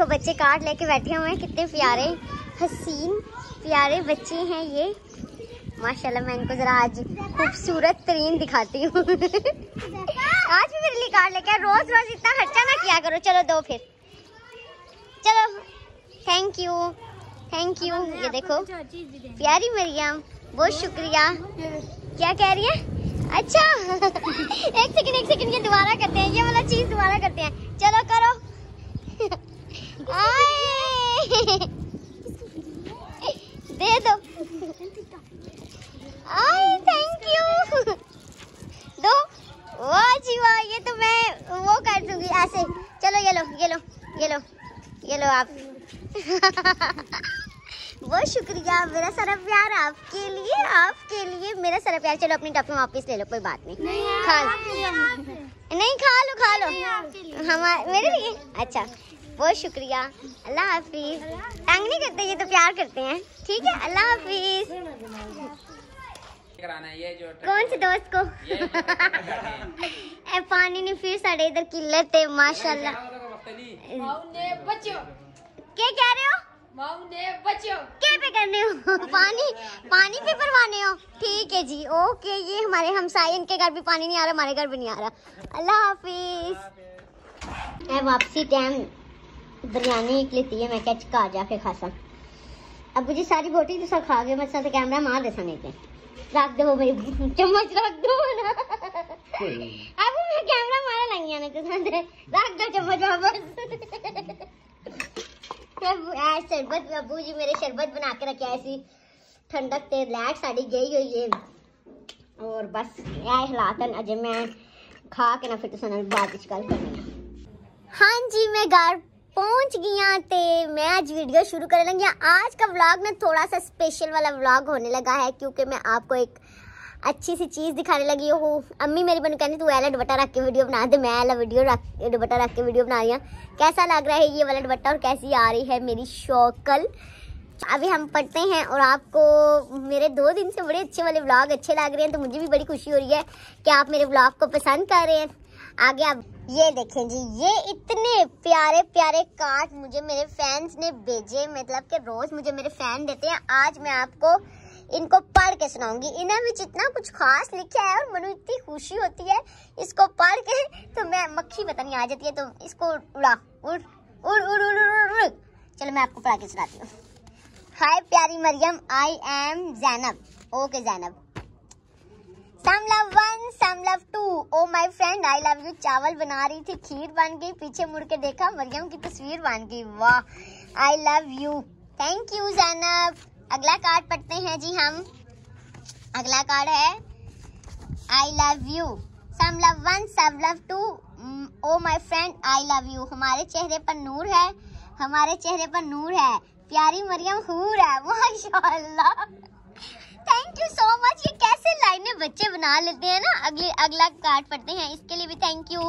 तो बच्चे कार्ड लेके बैठे हुए हैं कितने प्यारे हसीन प्यारे बच्चे हैं ये माशाल्लाह मैं इनको ज़रा आज खूबसूरत तरीन दिखाती हूँ आज भी मेरे लिए कार्ड लेके रोज़ रोज़ इतना खर्चा ना किया करो चलो दो फिर चलो थैंक यू थैंक यू ये देखो प्यारी मरियम बहुत शुक्रिया क्या कह रही है अच्छा एक सेकंड एक सेकंड ये दोबारा करते हैं ये वाला चीज़ दोबारा करते हैं चलो करो आए दे दो आए थैंक यू दो वाह जी वाह ये तो मैं वो कर दूंगी ऐसे चलो ये लो ये लो ये लो ये लो आप बहुत शुक्रिया मेरा सारा प्यार आपके लिए आपके लिए मेरा सारा प्यार चलो अपनी टॉफी वापस ले लो कोई बात नहीं, नहीं खा लो नहीं खा लो खा लो हमारे मेरे लिए अच्छा बहुत शुक्रिया अल्लाह हाफिज तंग नहीं करते ये तो प्यार करते हैं ठीक है अल्लाह हाफिज कौन से दोस्त को ए, पानी नहीं फिर साढ़े इधर किल्लत है माशाल्लाह तो क्या कह रहे हो क्या पे करने हो पानी पानी पे भरवाने हो ठीक है जी ओके ये हमारे हमसाई इनके घर भी पानी नहीं आ रहा हमारे घर भी नहीं आ रहा अल्लाह हाफिज वापसी टाइम बिरयानी एक लेती है मैं क्या चिका जा के खासा अब मुझे सारी बोटी तो सब खा गए मैं साथ कैमरा मार दे सने के रख दो मेरी चम्मच रख दो ना अब मैं कैमरा मारा लगी आने के साथ रख दो चम्मच वापस शरबत अबू जी मेरे शरबत बना के रखे ऐसी ठंडक ते लैट साड़ी गई हुई है और बस यह हालात हैं अजय मैं खा के ना फिर तो सन बाद गल करनी हाँ जी मैं घर पहुंच गया थे मैं आज वीडियो शुरू करने लगी आज का व्लॉग ना थोड़ा सा स्पेशल वाला व्लॉग होने लगा है क्योंकि मैं आपको एक अच्छी सी चीज़ दिखाने लगी हूँ अम्मी मेरी बन कहने तू वाला दुपट्टा रख के वीडियो बना दे मैं वाला वीडियो रख दुपट्टा रख के वीडियो बना रही हूँ कैसा लग रहा है ये वाला दुपट्टा और कैसी आ रही है मेरी शौकल अभी हम पढ़ते हैं और आपको मेरे दो दिन से बड़े अच्छे वाले ब्लॉग अच्छे लग रहे हैं तो मुझे भी बड़ी खुशी हो रही है कि आप मेरे ब्लॉग को पसंद कर रहे हैं आगे आप ये देखें जी ये इतने प्यारे प्यारे कार्ड मुझे मेरे फैंस ने भेजे मतलब कि रोज मुझे मेरे फैन देते हैं आज मैं आपको इनको पढ़ के सुनाऊंगी इन्हें भी इतना कुछ खास लिखा है और मनु इतनी खुशी होती है इसको पढ़ के तो मैं मक्खी पता नहीं आ जाती है तो इसको उड़ा उड़ उड़ उड़ उड़ उड़ उड़ चलो मैं आपको पढ़ा के सुनाती हूँ हाय प्यारी Mariam I am Zainab okay Zainab oh my friend I love you चावल बना रही थी खीर बन गई पीछे मुड़ के देखा मरियम की तस्वीर बन गई वाह I love you thank you Zainab अगला कार्ड पढ़ते हैं जी हम अगला कार्ड है I love you some love one some love two oh my friend I love you हमारे चेहरे पर नूर है हमारे चेहरे पर नूर है प्यारी मरियम हूर है माशाल्लाह थैंक यू सो मच ये कैसे लाइनें बच्चे बना लेते हैं ना अगले अगला कार्ड पढ़ते हैं इसके लिए भी थैंक यू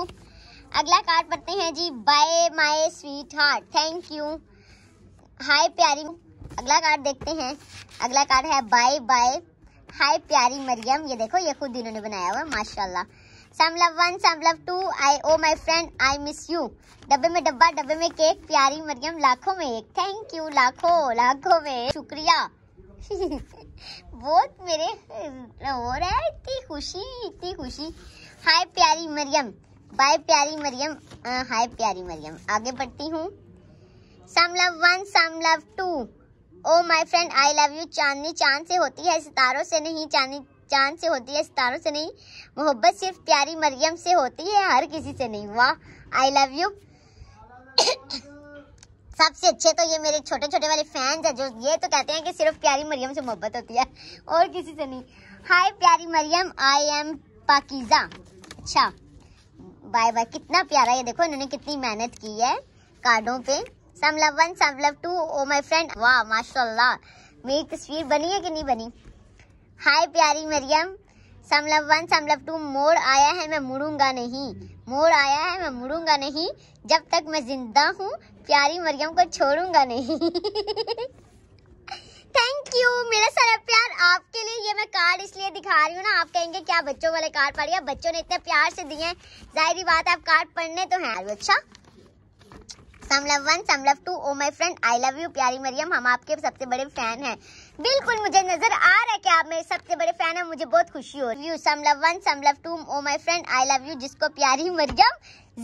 अगला कार्ड पढ़ते हैं जी bye my sweetheart thank you hi प्यारी अगला कार्ड देखते हैं अगला कार्ड है बाय बाय हाय प्यारी मरियम ये देखो ये खुद इन्होंने बनाया हुआ माशाल्लाह some love one some love two I oh my friend I miss you डब्बे में डब्बा डब्बे में केक प्यारी मरियम लाखों में एक थैंक यू लाखों लाखों में शुक्रिया बहुत मेरे मतलब हो रहा है इतनी खुशी इतनी खुशी हाय प्यारी मरियम बाय प्यारी मरियम हाय प्यारी मरियम आगे बढ़ती हूँ some love one some love two oh my friend I love you चांदनी चांद से होती है सितारों से नहीं चांदनी चांद से होती है सितारों से नहीं मोहब्बत सिर्फ प्यारी मरियम से होती है हर किसी से नहीं वाह आई लव यू सबसे अच्छे तो ये मेरे छोटे छोटे वाले फैंस हैं जो ये तो कहते हैं कि सिर्फ प्यारी मरियम से मोहब्बत होती है और किसी से नहीं हाय प्यारी मरियम आई एम पाकिज़ा अच्छा बाय बाय कितना प्यारा ये देखो इन्होंने कितनी मेहनत की है कार्डों पे some love one some love two oh my friend वाह माशाल्लाह मेरी तस्वीर बनी है कि नहीं बनी हाय प्यारी Mariam some love one some love two मोड़ आया है मैं मुड़ूंगा नहीं मोड़ आया है मैं मुड़ूंगा नहीं जब तक मैं जिंदा हूँ प्यारी मरियम को छोड़ूंगा नहीं थैंक यू मेरा सारा प्यार आपके लिए ये मैं कार्ड इसलिए दिखा रही हूँ ना आप कहेंगे क्या बच्चों वाले कार्ड पढ़िए बच्चों ने इतने प्यार से दिए हैं जाहिर बात है आप कार्ड पढ़ने तो हैं अच्छा some love one some love two oh my friend I love you प्यारी मरियम हम आपके सबसे बड़े फैन हैं बिल्कुल मुझे नजर आ रहा है कि आप मेरे सबसे बड़े फैन हैं मुझे बहुत खुशी हो रही some love one some love two oh my friend I love you जिसको प्यारी मरियम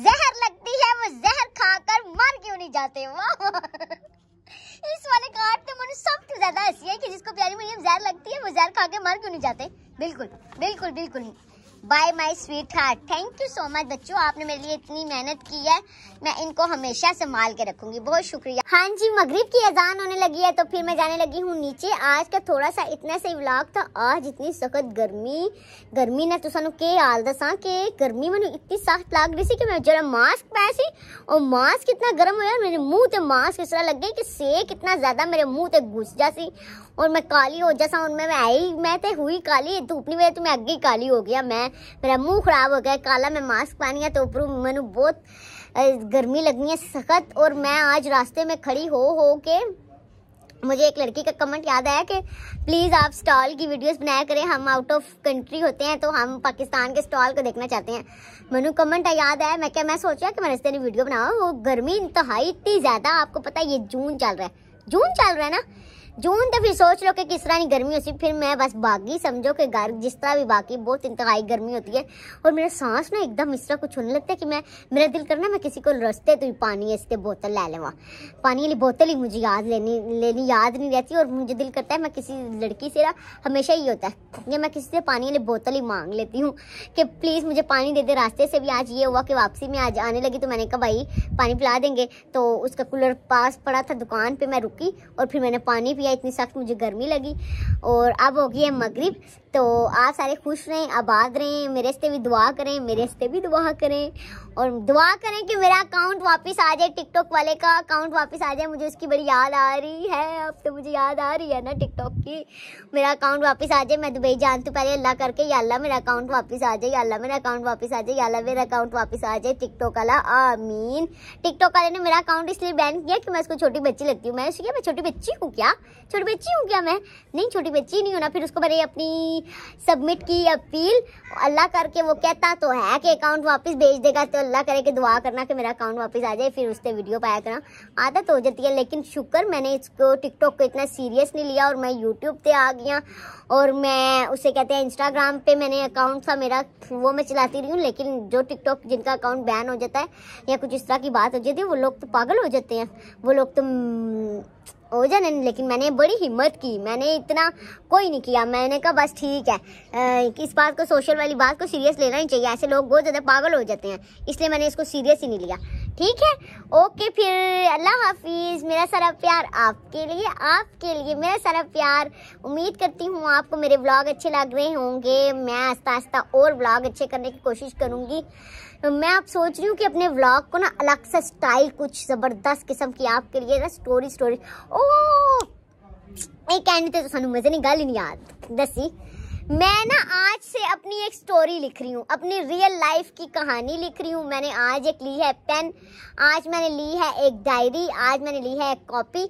जहर लगती है वो जहर खाकर मर क्यों नहीं जाते वाह इस वाले कार्ड तो मुझे सबसे ज्यादा ऐसी है कि जिसको प्यारी मरियम जहर लगती है वो जहर खा के मर क्यों नहीं जाते बिल्कुल बिल्कुल बिल्कुल नहीं bye my sweetheart thank you so much बच्चों आपने मेरे लिए इतनी मेहनत की है मैं इनको हमेशा संभाल के रखूंगी बहुत शुक्रिया हाँ जी मगरिब की अजान होने लगी है तो फिर मैं जाने लगी हूँ नीचे आज का थोड़ा सा इतना सही व्लॉग था आज इतनी सख्त गर्मी गर्मी ने तो सू के हाल दसा के गर्मी मैं इतनी सख्त लग रही थी कि मैं जरा मास्क पाया सी और मास्क इतना गर्म हो मेरे मुँह से मास्क इस तरह लग गया कि सेक इतना ज्यादा मेरे मुँह तक घुस जा सी और मैं काली हो जा उनमें मैं आई मैं तो हुई काली धूप नहीं वजह तो मैं अगे काली हो गया मैं मेरा मुंह खराब हो गया काला मैं मास्क पानी है तो उपरू मैं बहुत गर्मी लगनी है सख्त और मैं आज रास्ते में खड़ी हो हो के मुझे एक लड़की का कमेंट याद आया कि प्लीज़ आप स्टॉल की वीडियोस बनाया करें हम आउट ऑफ कंट्री होते हैं तो हम पाकिस्तान के स्टॉल को देखना चाहते हैं मनु कमेंट याद आया मैं क्या मैं सोचा कि मैंने इस वीडियो बनाऊँ वो गर्मी इंतहाई इतनी ज़्यादा आपको पता है ये जून चल रहा है जून चल रहा है ना जून तो फिर सोच लो कि किस तरह की गर्मी होती फिर मैं बस बागी समझो कि घर जिस तरह भी बाकी बहुत इंतहाई गर्मी होती है और मेरा सांस ना एकदम इस तरह कुछ होने लगता है कि मैं मेरा दिल करना मैं किसी को रस्ते तो पानी इसके बोतल ले लेवा पानी वाली बोतल ही मुझे याद लेनी लेनी याद नहीं रहती और मुझे दिल करता है मैं किसी लड़की से ना हमेशा ही होता है या मैं किसी से पानी वाली बोतल ही मांग लेती हूँ कि प्लीज़ मुझे पानी दे दे रास्ते से भी आज ये हुआ कि वापसी में आज आने लगी तो मैंने कहा भाई पानी पिला देंगे तो उसका कूलर पास पड़ा था दुकान पर मैं रुकी और फिर मैंने पानी पिया इतनी सख्त मुझे गर्मी लगी और अब हो गई है मगरब तो आप सारे खुश रहें आबाद रहें मेरे से भी दुआ करें मेरे से भी दुआ करें और दुआ करें कि मेरा अकाउंट वापस आ जाए टिकटॉक वाले का अकाउंट वापस आ जाए मुझे उसकी बड़ी याद आ रही है अब तो मुझे याद आ रही है ना टिकटॉक की मेरा अकाउंट वापस आ जाए मैं दुबई जानती तो हूँ पहले अल्लाह करके या अल्लाह मेरा अकाउंट वापस आ जाए या अल्लाह मेरा अकाउंट वापस आ जाए या अल्लाह मेरा अकाउंट वापस आ जाए टिकटॉक वाला आमीन टिकटॉक वाले ने मेरा अकाउंट इसलिए बैन किया कि मैं उसको छोटी बच्ची लगती हूँ मैं उसकी मैं छोटी बच्ची हूँ क्या छोटी बच्ची हूँ क्या मैं नहीं छोटी बच्ची नहीं होना फिर उसको मैंने अपनी सबमिट की अपील अल्लाह करके वो कहता तो है कि अकाउंट वापस भेज देगा तो अल्लाह करे कि दुआ करना कि मेरा अकाउंट वापस आ जाए फिर उससे वीडियो पाया करना आदत हो जाती है लेकिन शुक्र मैंने इसको टिकटॉक को इतना सीरियस नहीं लिया और मैं यूट्यूब पर आ गया और मैं उसे कहते हैं इंस्टाग्राम पर मैंने अकाउंट था मेरा वो मैं चलाती रही हूँ लेकिन जो टिकटॉक जिनका अकाउंट बैन हो जाता है या कुछ इस तरह की बात हो जाती है वो लोग तो पागल हो जाते हैं वो लोग तो हो है लेकिन मैंने बड़ी हिम्मत की मैंने इतना कोई नहीं किया मैंने कहा बस ठीक है इस बात को सोशल वाली बात को सीरियस लेना ही चाहिए ऐसे लोग बहुत ज़्यादा पागल हो जाते हैं इसलिए मैंने इसको सीरियस ही नहीं लिया ठीक है ओके फिर अल्लाह हाफिज़ मेरा सारा प्यार आपके लिए आपके लिए मेरा सारा प्यार उम्मीद करती हूँ आपको मेरे ब्लॉग अच्छे लग रहे होंगे मैं आस्ता आस्ता और ब्लॉग अच्छे करने की कोशिश करूँगी मैं आप सोच रही हूँ कि अपने व्लॉग को ना अलग सा स्टाइल कुछ ज़बरदस्त किस्म की आपके लिए ना स्टोरी स्टोरी ओ एक कहने तो सू मजे नहीं गल नहीं याद दसी मैं ना आज से अपनी एक स्टोरी लिख रही हूँ अपनी रियल लाइफ की कहानी लिख रही हूँ मैंने आज एक ली है पेन आज मैंने ली है एक डायरी आज मैंने ली है एक कॉपी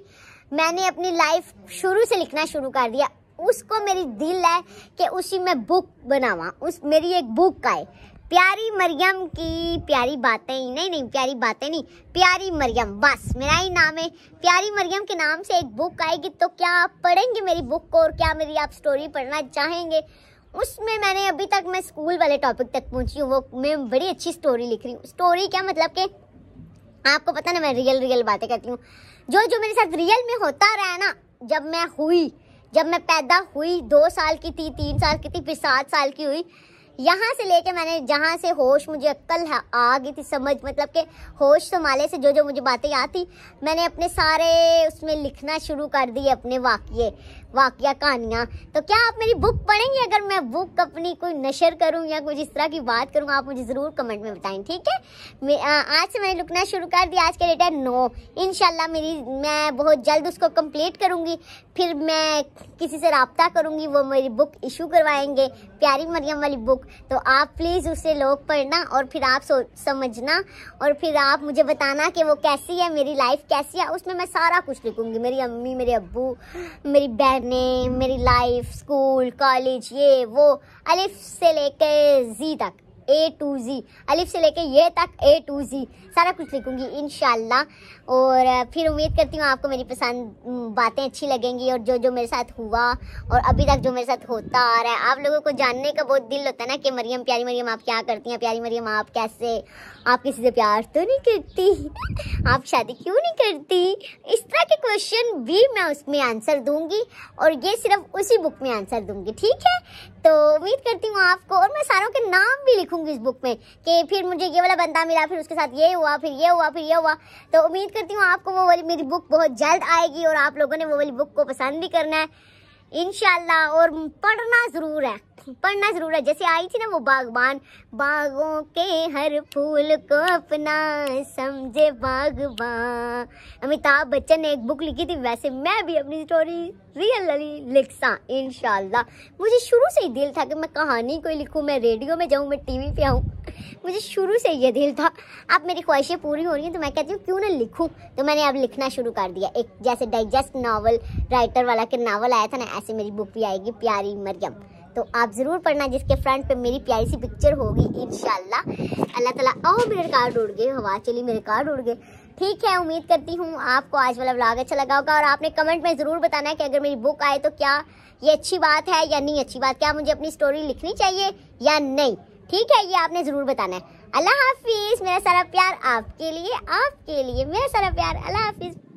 मैंने अपनी लाइफ शुरू से लिखना शुरू कर दिया उसको मेरी दिल है कि उसी में बुक बनावा उस मेरी एक बुक आए प्यारी मरियम की प्यारी बातें ही नहीं नहीं प्यारी बातें नहीं प्यारी मरियम बस मेरा ही नाम है प्यारी मरियम के नाम से एक बुक आएगी तो क्या आप पढ़ेंगे मेरी बुक को और क्या मेरी आप स्टोरी पढ़ना चाहेंगे उसमें मैंने अभी तक मैं स्कूल वाले टॉपिक तक पहुंची हूँ वो मैं बड़ी अच्छी स्टोरी लिख रही हूँ स्टोरी क्या मतलब कि आपको पता ना मैं रियल रियल बातें करती हूँ जो जो मेरे साथ रियल में होता रहा है ना जब मैं हुई जब मैं पैदा हुई दो साल की थी तीन साल की थी फिर सात साल की हुई यहाँ से लेके मैंने जहाँ से होश मुझे अक्ल आ गई थी समझ मतलब के होश संभाले तो से जो जो मुझे बातें याद थी मैंने अपने सारे उसमें लिखना शुरू कर दिए अपने वाक्य वाक़ कहानियाँ तो क्या आप मेरी बुक पढ़ेंगे अगर मैं बुक अपनी कोई नशर करूँ या कुछ इस तरह की बात करूँ आप मुझे ज़रूर कमेंट में बताएं ठीक है आज से मैंने लुकना शुरू कर दिया आज का डेट है नौ इन मेरी मैं बहुत जल्द उसको कंप्लीट करूँगी फिर मैं किसी से रबता करूँगी वो मेरी बुक इशू करवाएंगे प्यारी मरियम वाली बुक तो आप प्लीज़ उसे लोग पढ़ना और फिर आप समझना और फिर आप मुझे बताना कि वो कैसी है मेरी लाइफ कैसी है उसमें मैं सारा कुछ लिखूँगी मेरी अम्मी मेरे अबू मेरी बहन नेम मेरी लाइफ स्कूल कॉलेज ये वो अलिफ से लेकर जी तक ए टू जी अलिफ से लेके ये तक ए टू जी सारा कुछ लिखूंगी इन और फिर उम्मीद करती हूँ आपको मेरी पसंद बातें अच्छी लगेंगी और जो जो मेरे साथ हुआ और अभी तक जो मेरे साथ होता आ रहा है आप लोगों को जानने का बहुत दिल होता है ना कि मरियम प्यारी मरियम आप क्या करती हैं प्यारी मरियम आप कैसे आप किसी से प्यार तो नहीं करती आप शादी क्यों नहीं करती इस तरह के क्वेश्चन भी मैं उसमें आंसर दूंगी और ये सिर्फ उसी बुक में आंसर दूंगी ठीक है तो उम्मीद करती हूँ आपको और मैं सारों के नाम भी लिखूंगी इस बुक में कि फिर मुझे ये वाला बंदा मिला फिर उसके साथ ये हुआ फिर ये हुआ फिर ये हुआ तो उम्मीद करती हूँ आपको वो वाली मेरी बुक बहुत जल्द आएगी और आप लोगों ने वो वाली बुक को पसंद भी करना है इनशाला और पढ़ना ज़रूर है पढ़ना ज़रूर है जैसे आई थी ना वो बागबान बागों के हर फूल को अपना समझे बागबान अमिताभ बच्चन ने एक बुक लिखी थी वैसे मैं भी अपनी स्टोरी रियल सा इनशाला मुझे शुरू से ही दिल था कि मैं कहानी कोई लिखूँ मैं रेडियो में जाऊँ मैं टीवी पे आऊँ मुझे शुरू से ये दिल था अब मेरी ख्वाहिशें पूरी हो रही हैं तो मैं कहती हूँ क्यों ना लिखूँ तो मैंने अब लिखना शुरू कर दिया एक जैसे डाइजेस्ट नावल राइटर वाला के नावल आया था ना ऐसे मेरी बुक भी आएगी प्यारी मरियम तो आप ज़रूर पढ़ना जिसके फ्रंट पे मेरी प्यारी सी पिक्चर होगी इन अल्लाह ताला ओ मेरे कार्ड उड़ गए हवा चली मेरे कार्ड उड़ गए ठीक है उम्मीद करती हूँ आपको आज वाला ब्लॉग अच्छा लगा होगा और आपने कमेंट में ज़रूर बताना है कि अगर मेरी बुक आए तो क्या ये अच्छी बात है या नहीं अच्छी बात क्या मुझे अपनी स्टोरी लिखनी चाहिए या नहीं ठीक है ये आपने ज़रूर बताना है अल्लाह हाफिज़ मेरा सारा प्यार आपके लिए आपके लिए मेरा सारा प्यार अल्लाह हाफिज़